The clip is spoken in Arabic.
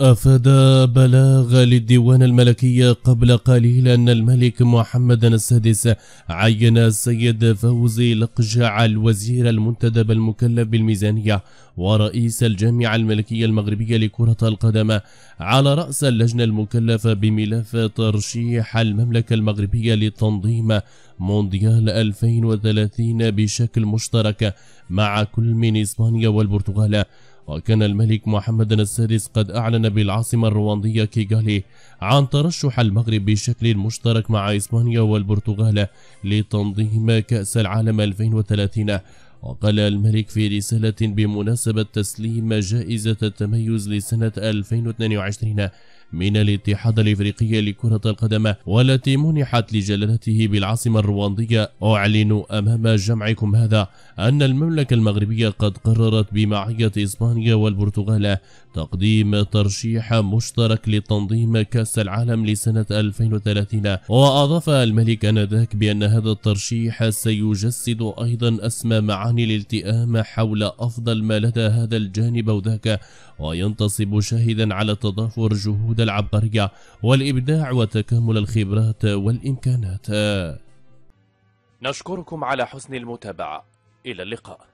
أفاد بلاغ للديوان الملكي قبل قليل أن الملك محمد السادس عين السيد فوزي لقجع الوزير المنتدب المكلف بالميزانية ورئيس الجامعة الملكية المغربية لكرة القدم على رأس اللجنة المكلفة بملف ترشيح المملكة المغربية لتنظيم مونديال 2030 بشكل مشترك مع كل من إسبانيا والبرتغال وكان الملك محمد السادس قد أعلن بالعاصمة الرواندية كيغالي عن ترشح المغرب بشكل مشترك مع إسبانيا والبرتغال لتنظيم كأس العالم 2030 وقال الملك في رسالة بمناسبة تسليم جائزة التميز لسنة 2022 من الاتحاد الافريقي لكرة القدم والتي منحت لجلالته بالعاصمة الرواندية أعلن أمام جمعكم هذا أن المملكة المغربية قد قررت بمعية إسبانيا والبرتغال تقديم ترشيح مشترك لتنظيم كأس العالم لسنة 2030 وأضاف الملك أنذاك بأن هذا الترشيح سيجسد أيضا أسمى معاني الالتئام حول أفضل ما لدى هذا الجانب وذاك وينتصب شاهدا على تضافر جهود العبقرية والإبداع وتكامل الخبرات والإمكانات نشكركم على حسن المتابعة إلى اللقاء